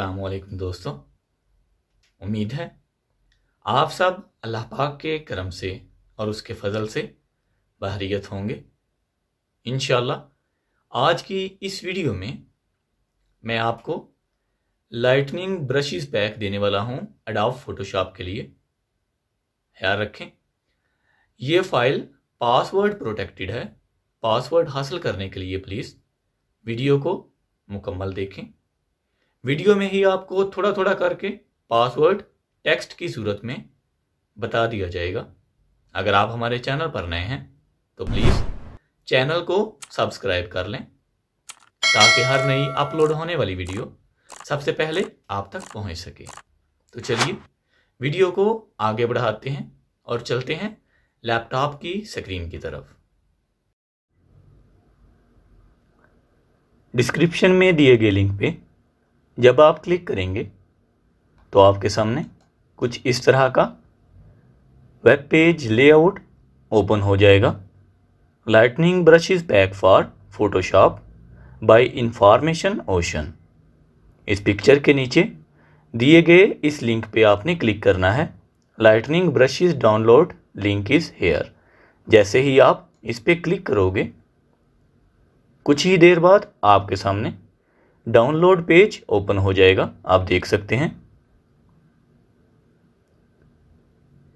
अलैक्म दोस्तों उम्मीद है आप सब अल्लाह पाक के करम से और उसके फजल से बहरीत होंगे इन आज की इस वीडियो में मैं आपको लाइटनिंग ब्रशेस पैक देने वाला हूं अडाफ फोटोशॉप के लिए ख्याल रखें ये फ़ाइल पासवर्ड प्रोटेक्टेड है पासवर्ड हासिल करने के लिए प्लीज़ वीडियो को मुकम्मल देखें वीडियो में ही आपको थोड़ा थोड़ा करके पासवर्ड टेक्स्ट की सूरत में बता दिया जाएगा अगर आप हमारे चैनल पर नए हैं तो प्लीज़ चैनल को सब्सक्राइब कर लें ताकि हर नई अपलोड होने वाली वीडियो सबसे पहले आप तक पहुंच सके तो चलिए वीडियो को आगे बढ़ाते हैं और चलते हैं लैपटॉप की स्क्रीन की तरफ डिस्क्रिप्शन में दिए गए लिंक पे जब आप क्लिक करेंगे तो आपके सामने कुछ इस तरह का वेब पेज लेआउट ओपन हो जाएगा lightning brushes pack for Photoshop by Information Ocean इस पिक्चर के नीचे दिए गए इस लिंक पे आपने क्लिक करना है lightning brushes download link is here जैसे ही आप इस पर क्लिक करोगे कुछ ही देर बाद आपके सामने डाउनलोड पेज ओपन हो जाएगा आप देख सकते हैं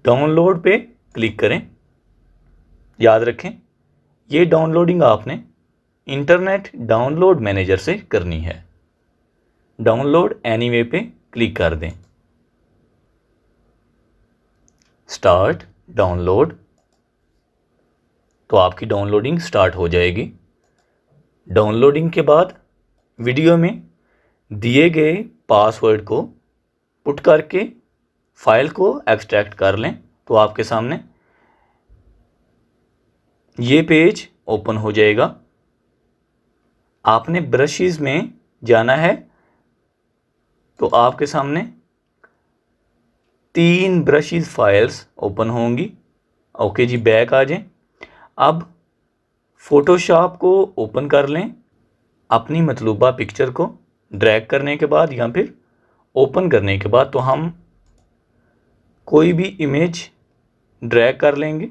डाउनलोड पे क्लिक करें याद रखें ये डाउनलोडिंग आपने इंटरनेट डाउनलोड मैनेजर से करनी है डाउनलोड एनीवे पे क्लिक कर दें स्टार्ट डाउनलोड तो आपकी डाउनलोडिंग स्टार्ट हो जाएगी डाउनलोडिंग के बाद वीडियो में दिए गए पासवर्ड को पुट करके फाइल को एक्सट्रैक्ट कर लें तो आपके सामने ये पेज ओपन हो जाएगा आपने ब्रशेस में जाना है तो आपके सामने तीन ब्रशेस फाइल्स ओपन होंगी ओके जी बैक आ जाएं अब फ़ोटोशॉप को ओपन कर लें अपनी मतलूबा पिक्चर को ड्रैग करने के बाद या फिर ओपन करने के बाद तो हम कोई भी इमेज ड्रैग कर लेंगे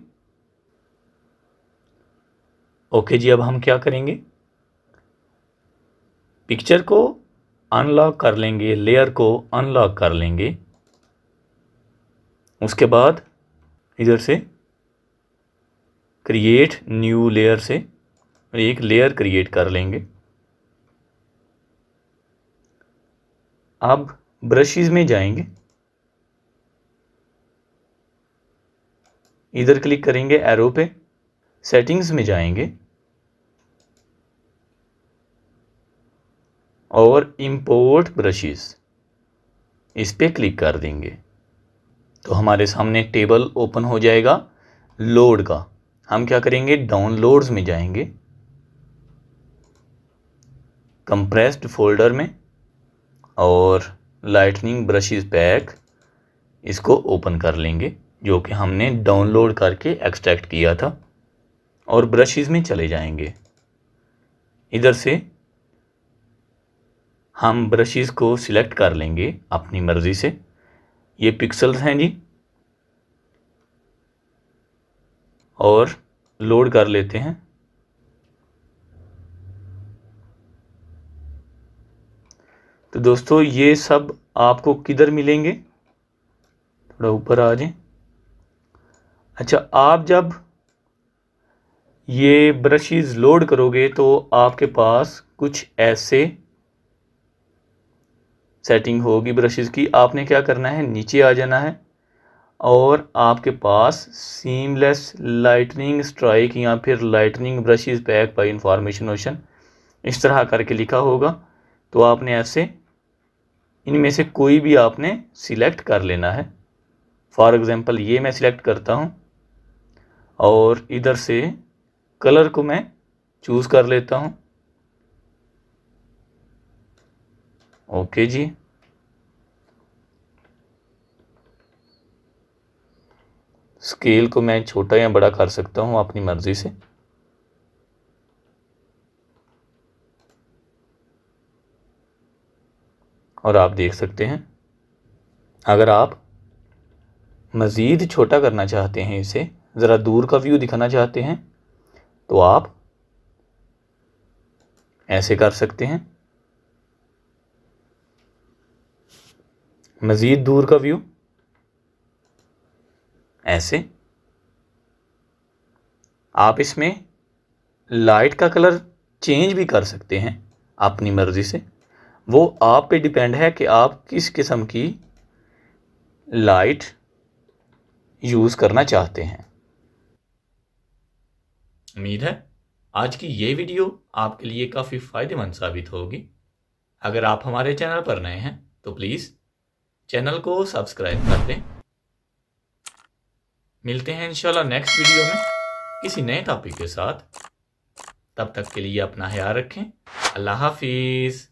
ओके जी अब हम क्या करेंगे पिक्चर को अनलॉक कर लेंगे लेयर को अनलॉक कर लेंगे उसके बाद इधर से क्रिएट न्यू लेयर से एक लेयर क्रिएट कर लेंगे अब ब्रशेज में जाएंगे इधर क्लिक करेंगे एरो पे सेटिंग्स में जाएंगे और इंपोर्ट ब्रशेस इस पर क्लिक कर देंगे तो हमारे सामने टेबल ओपन हो जाएगा लोड का हम क्या करेंगे डाउनलोड्स में जाएंगे कंप्रेस्ड फोल्डर में और लाइटनिंग ब्रशेस पैक इसको ओपन कर लेंगे जो कि हमने डाउनलोड करके एक्सट्रैक्ट किया था और ब्रशेस में चले जाएंगे इधर से हम ब्रशेस को सिलेक्ट कर लेंगे अपनी मर्ज़ी से ये पिक्सल्स हैं जी और लोड कर लेते हैं तो दोस्तों ये सब आपको किधर मिलेंगे थोड़ा ऊपर आ जाए अच्छा आप जब ये ब्रशेज लोड करोगे तो आपके पास कुछ ऐसे सेटिंग होगी ब्रशेज की आपने क्या करना है नीचे आ जाना है और आपके पास सीमलेस लाइटनिंग स्ट्राइक या फिर lightning brushes pack by Information Ocean इस तरह करके लिखा होगा तो आपने ऐसे इनमें से कोई भी आपने सिलेक्ट कर लेना है फॉर एग्ज़ाम्पल ये मैं सिलेक्ट करता हूँ और इधर से कलर को मैं चूज़ कर लेता हूँ ओके जी स्केल को मैं छोटा या बड़ा कर सकता हूँ अपनी मर्ज़ी से और आप देख सकते हैं अगर आप मज़ीद छोटा करना चाहते हैं इसे ज़रा दूर का व्यू दिखाना चाहते हैं तो आप ऐसे कर सकते हैं मज़ीद दूर का व्यू ऐसे आप इसमें लाइट का कलर चेंज भी कर सकते हैं अपनी मर्ज़ी से वो आप पे डिपेंड है कि आप किस किस्म की लाइट यूज़ करना चाहते हैं उम्मीद है आज की ये वीडियो आपके लिए काफ़ी फ़ायदेमंद साबित होगी अगर आप हमारे चैनल पर नए हैं तो प्लीज़ चैनल को सब्सक्राइब कर दें मिलते हैं इंशाल्लाह नेक्स्ट वीडियो में किसी नए टॉपिक के साथ तब तक के लिए अपना ख्याल रखें अल्लाह हाफिज़